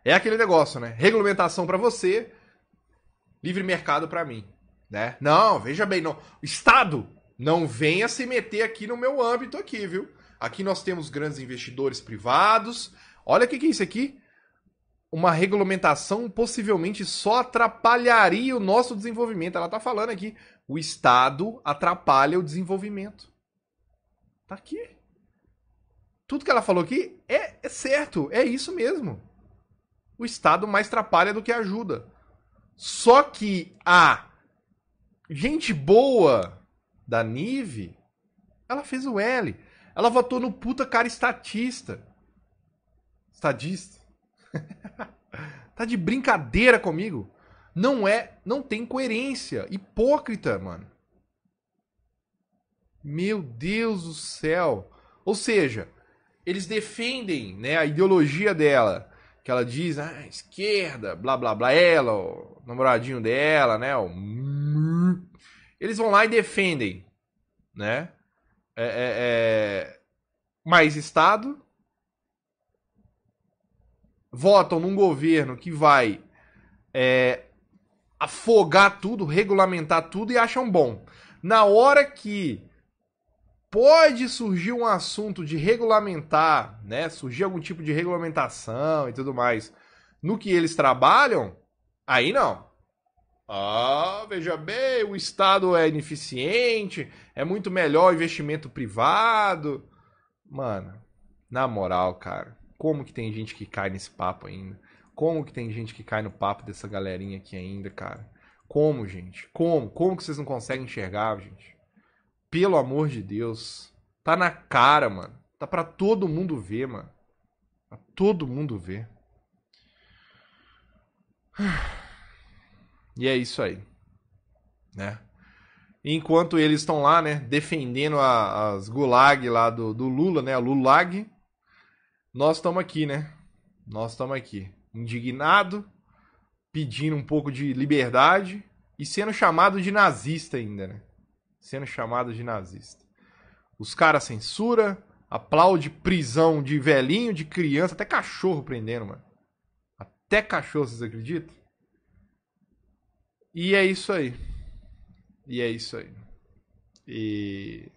é aquele negócio, né? Regulamentação para você, livre mercado para mim, né? Não, veja bem, não. Estado, não venha se meter aqui no meu âmbito aqui, viu? Aqui nós temos grandes investidores privados. Olha o que, que é isso aqui. Uma regulamentação possivelmente só atrapalharia o nosso desenvolvimento. Ela tá falando aqui. O Estado atrapalha o desenvolvimento. Tá aqui. Tudo que ela falou aqui é, é certo, é isso mesmo o Estado mais atrapalha do que ajuda. Só que a gente boa da Nive, ela fez o L. Ela votou no puta cara estatista. Estadista. <laughs> tá de brincadeira comigo? Não é, não tem coerência. Hipócrita, mano. Meu Deus do céu. Ou seja, eles defendem, né, a ideologia dela que ela diz, ah, esquerda, blá blá blá, ela, o namoradinho dela, né? O... Eles vão lá e defendem, né? É, é, é... Mais Estado. Votam num governo que vai é, afogar tudo, regulamentar tudo e acham bom. Na hora que pode surgir um assunto de regulamentar, né? Surgir algum tipo de regulamentação e tudo mais no que eles trabalham, aí não. Ah, veja bem, o Estado é ineficiente, é muito melhor o investimento privado. Mano, na moral, cara, como que tem gente que cai nesse papo ainda? Como que tem gente que cai no papo dessa galerinha aqui ainda, cara? Como, gente? Como? Como que vocês não conseguem enxergar, gente? Pelo amor de Deus. Tá na cara, mano. Tá para todo mundo ver, mano. Pra todo mundo ver. <sighs> E é isso aí. Né? Enquanto eles estão lá, né, defendendo a, as gulag lá do, do Lula, né, a Lulag, nós estamos aqui, né? Nós estamos aqui, indignado, pedindo um pouco de liberdade e sendo chamado de nazista ainda, né? sendo chamado de nazista. Os caras censura, aplaude prisão de velhinho, de criança, até cachorro prendendo, mano. Até cachorro, vocês acreditam? E é isso aí. E é isso aí. E.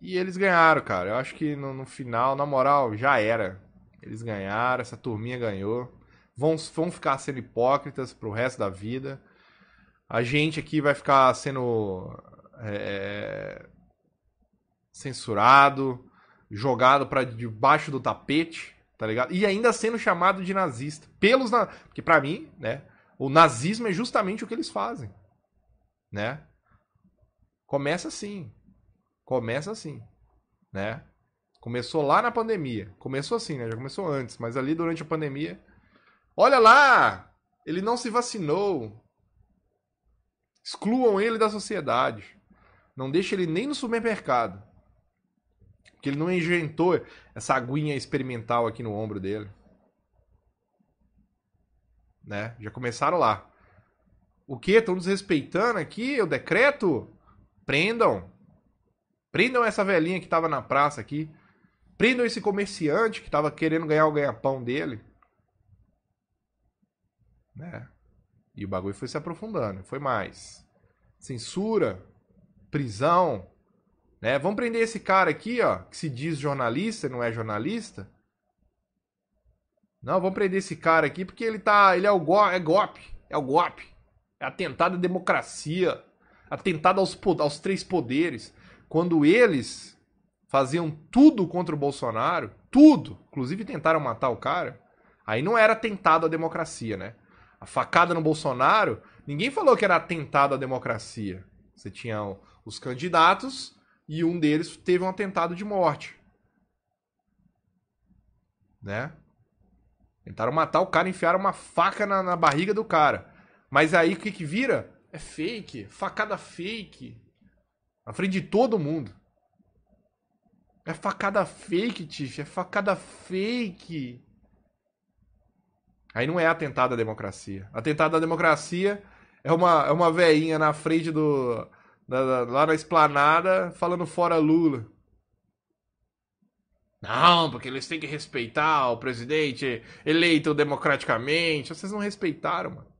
E eles ganharam, cara. Eu acho que no, no final, na moral, já era. Eles ganharam, essa turminha ganhou. Vão, vão ficar sendo hipócritas pro resto da vida a gente aqui vai ficar sendo é, é censurado, jogado para debaixo do tapete, tá ligado? E ainda sendo chamado de nazista pelos na... porque para mim, né, o nazismo é justamente o que eles fazem, né? Começa assim. Começa assim, né? Começou lá na pandemia. Começou assim, né? Já começou antes, mas ali durante a pandemia, olha lá, ele não se vacinou. Excluam ele da sociedade. Não deixe ele nem no supermercado. Porque ele não inventou essa aguinha experimental aqui no ombro dele. Né? Já começaram lá. O que? Estão desrespeitando aqui o decreto? Prendam. Prendam essa velhinha que estava na praça aqui. Prendam esse comerciante que estava querendo ganhar o ganha-pão dele. Né? E o bagulho foi se aprofundando, foi mais. Censura, prisão, né? Vamos prender esse cara aqui, ó, que se diz jornalista e não é jornalista. Não, vamos prender esse cara aqui porque ele tá, ele é o go, é golpe, é o golpe. É atentado à democracia, atentado aos, aos três poderes. Quando eles faziam tudo contra o Bolsonaro, tudo, inclusive tentaram matar o cara, aí não era atentado à democracia, né? a facada no Bolsonaro, ninguém falou que era atentado à democracia. Você tinha os candidatos e um deles teve um atentado de morte. Né? Tentaram matar o cara, enfiaram uma faca na, na barriga do cara. Mas aí o que, que vira? É fake, facada fake. Na frente de todo mundo. É facada fake, Tiff, é facada fake. Aí não é atentado à democracia. Atentado à democracia é uma, é uma veinha na frente do. Da, da, lá na esplanada falando fora Lula. Não, porque eles têm que respeitar o presidente eleito democraticamente. Vocês não respeitaram, mano.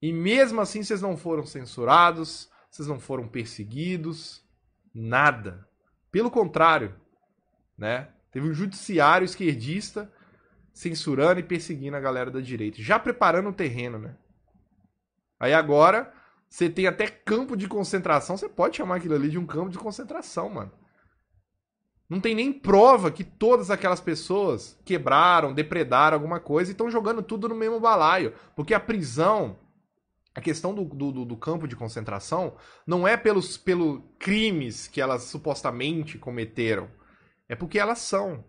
E mesmo assim vocês não foram censurados, vocês não foram perseguidos, nada. Pelo contrário, né? Teve um judiciário esquerdista censurando e perseguindo a galera da direita, já preparando o terreno, né? Aí agora você tem até campo de concentração, você pode chamar aquilo ali de um campo de concentração, mano. Não tem nem prova que todas aquelas pessoas quebraram, depredaram alguma coisa e estão jogando tudo no mesmo balaio. Porque a prisão, a questão do, do, do, campo de concentração, não é pelos pelo crimes que elas supostamente cometeram. É porque elas são.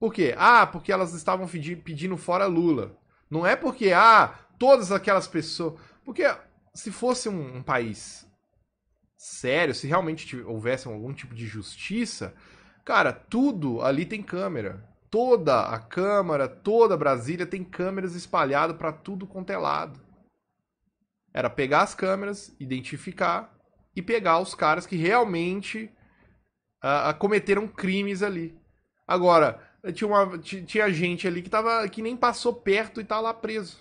Por quê? Ah, porque elas estavam pedindo fora Lula. Não é porque, ah, todas aquelas pessoas. Porque se fosse um, um país sério, se realmente houvesse algum tipo de justiça, cara, tudo ali tem câmera. Toda a Câmara, toda Brasília tem câmeras espalhadas para tudo quanto é lado. Era pegar as câmeras, identificar e pegar os caras que realmente uh, cometeram crimes ali. Agora, tinha, uma, tinha gente ali que, tava, que nem passou perto e tá lá preso.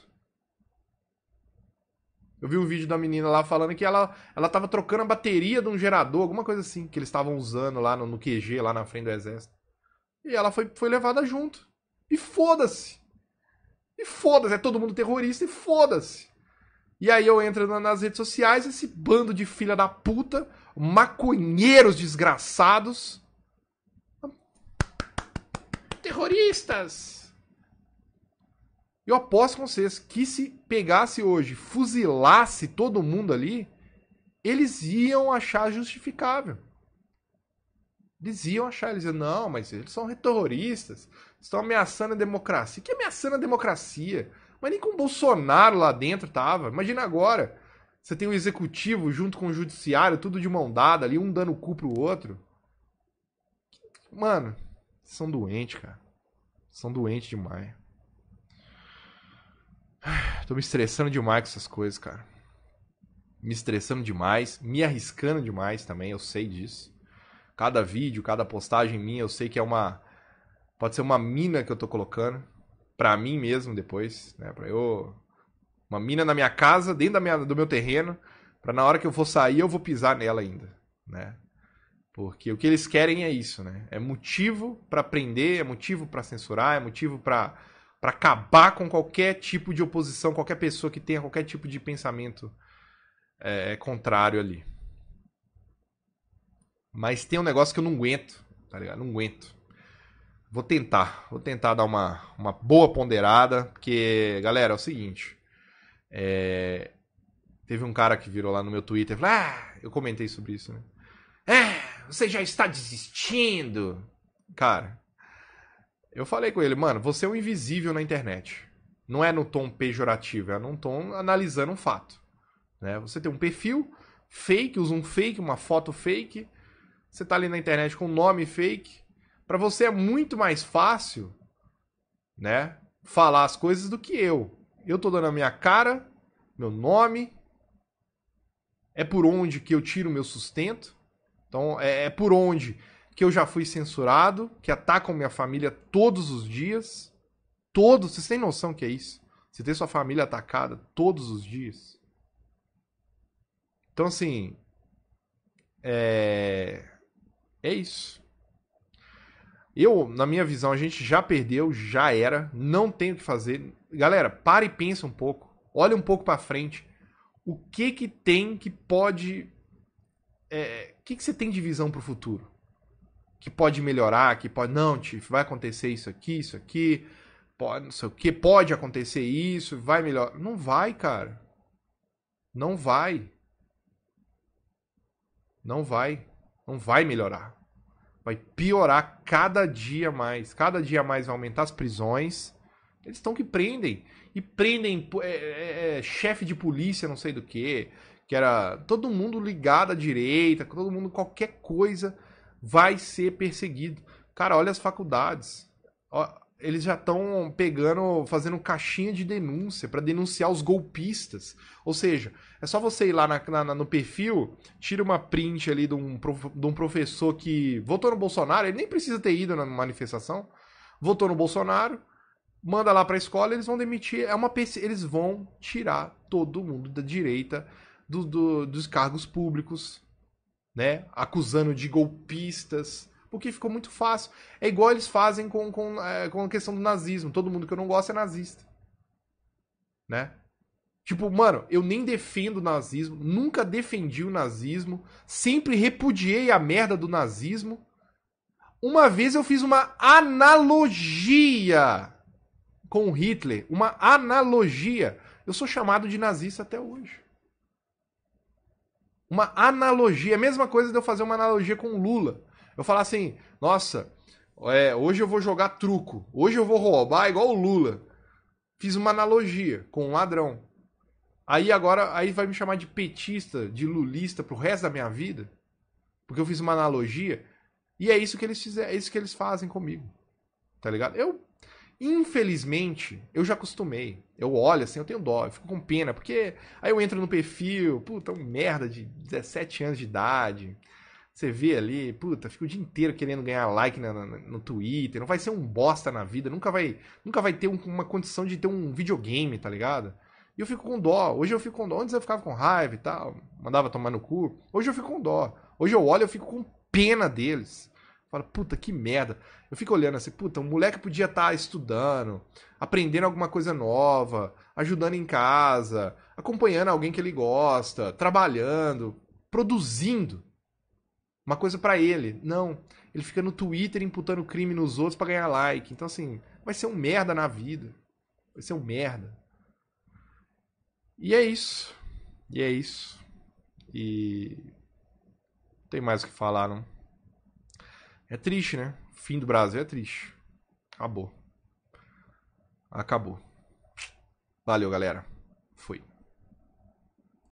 Eu vi um vídeo da menina lá falando que ela, ela tava trocando a bateria de um gerador, alguma coisa assim, que eles estavam usando lá no, no QG, lá na frente do exército. E ela foi, foi levada junto. E foda-se! E foda-se, é todo mundo terrorista e foda-se! E aí eu entro nas redes sociais, esse bando de filha da puta, maconheiros desgraçados, terroristas. Eu aposto com vocês que se pegasse hoje, fuzilasse todo mundo ali, eles iam achar justificável. Eles iam achar, eles iam, não, mas eles são terroristas, estão ameaçando a democracia. Que ameaçando a democracia? Mas nem com o Bolsonaro lá dentro tava. Imagina agora. Você tem o executivo junto com o judiciário, tudo de mão dada ali, um dando o cu pro outro. Mano, são doentes, cara. São doentes demais. <sighs> Tô me estressando demais com essas coisas, cara. Me estressando demais, me arriscando demais também, eu sei disso. Cada vídeo, cada postagem minha, eu sei que é uma. Pode ser uma mina que eu tô colocando. Pra mim mesmo depois, né? Pra eu. Uma mina na minha casa, dentro da minha, do meu terreno. Pra na hora que eu for sair, eu vou pisar nela ainda, né? Porque o que eles querem é isso, né? É motivo para prender, é motivo para censurar, é motivo para para acabar com qualquer tipo de oposição, qualquer pessoa que tenha qualquer tipo de pensamento é, contrário ali. Mas tem um negócio que eu não aguento, tá ligado? Não aguento. Vou tentar, vou tentar dar uma, uma boa ponderada, porque, galera, é o seguinte. É... Teve um cara que virou lá no meu Twitter e falou: Ah, eu comentei sobre isso, né? É, você já está desistindo? Cara, eu falei com ele, mano, você é um invisível na internet. Não é no tom pejorativo, é num tom analisando um fato. Né? Você tem um perfil fake, usa um fake, uma foto fake. Você tá ali na internet com um nome fake. Para você é muito mais fácil, né, falar as coisas do que eu. Eu tô dando a minha cara, meu nome, é por onde que eu tiro meu sustento. Então é, é por onde que eu já fui censurado, que atacam minha família todos os dias. Todos, vocês têm noção que é isso? Você ter sua família atacada todos os dias. Então, assim. É. É isso. Eu, na minha visão, a gente já perdeu, já era, não tem o que fazer. Galera, para e pensa um pouco. Olha um pouco para frente. O que que tem que pode é, que, que você tem de visão para o futuro? Que pode melhorar, que pode. Não, Tiff, vai acontecer isso aqui, isso aqui, pode, não sei o que, pode acontecer isso, vai melhorar. Não vai, cara. Não vai. Não vai. Não vai melhorar. Vai piorar cada dia mais. Cada dia mais vai aumentar as prisões. Eles estão que prendem. E prendem é, é, é, chefe de polícia, não sei do que que era todo mundo ligado à direita, todo mundo qualquer coisa vai ser perseguido. Cara, olha as faculdades. Ó, eles já estão pegando, fazendo caixinha de denúncia para denunciar os golpistas. Ou seja, é só você ir lá na, na, no perfil, tira uma print ali de um, de um professor que votou no Bolsonaro, ele nem precisa ter ido na manifestação, votou no Bolsonaro, manda lá para a escola, eles vão demitir, é uma eles vão tirar todo mundo da direita do, do, dos cargos públicos, né? Acusando de golpistas, porque ficou muito fácil. É igual eles fazem com, com, é, com a questão do nazismo. Todo mundo que eu não gosto é nazista, né? Tipo, mano, eu nem defendo o nazismo, nunca defendi o nazismo, sempre repudiei a merda do nazismo. Uma vez eu fiz uma analogia com Hitler, uma analogia. Eu sou chamado de nazista até hoje uma analogia. A mesma coisa de eu fazer uma analogia com o Lula. Eu falar assim, nossa, é, hoje eu vou jogar truco, hoje eu vou roubar igual o Lula. Fiz uma analogia com um ladrão. Aí agora aí vai me chamar de petista, de lulista pro resto da minha vida, porque eu fiz uma analogia. E é isso que eles fizeram, é isso que eles fazem comigo. Tá ligado? Eu infelizmente eu já acostumei. Eu olho assim, eu tenho dó, eu fico com pena, porque aí eu entro no perfil, puta, é um merda de 17 anos de idade. Você vê ali, puta, fica o dia inteiro querendo ganhar like no Twitter, não vai ser um bosta na vida, nunca vai, nunca vai ter um, uma condição de ter um videogame, tá ligado? E eu fico com dó. Hoje eu fico com dó, antes eu ficava com raiva e tal, mandava tomar no cu. Hoje eu fico com dó. Hoje eu olho, eu fico com pena deles. Fala, puta, que merda. Eu fico olhando assim, puta, um moleque podia estar tá estudando, aprendendo alguma coisa nova, ajudando em casa, acompanhando alguém que ele gosta, trabalhando, produzindo uma coisa para ele. Não, ele fica no Twitter imputando crime nos outros para ganhar like. Então assim, vai ser um merda na vida. Vai ser um merda. E é isso. E é isso. E tem mais o que falar, não? É triste, né? fim do Brasil é triste. Acabou. Acabou. Valeu, galera.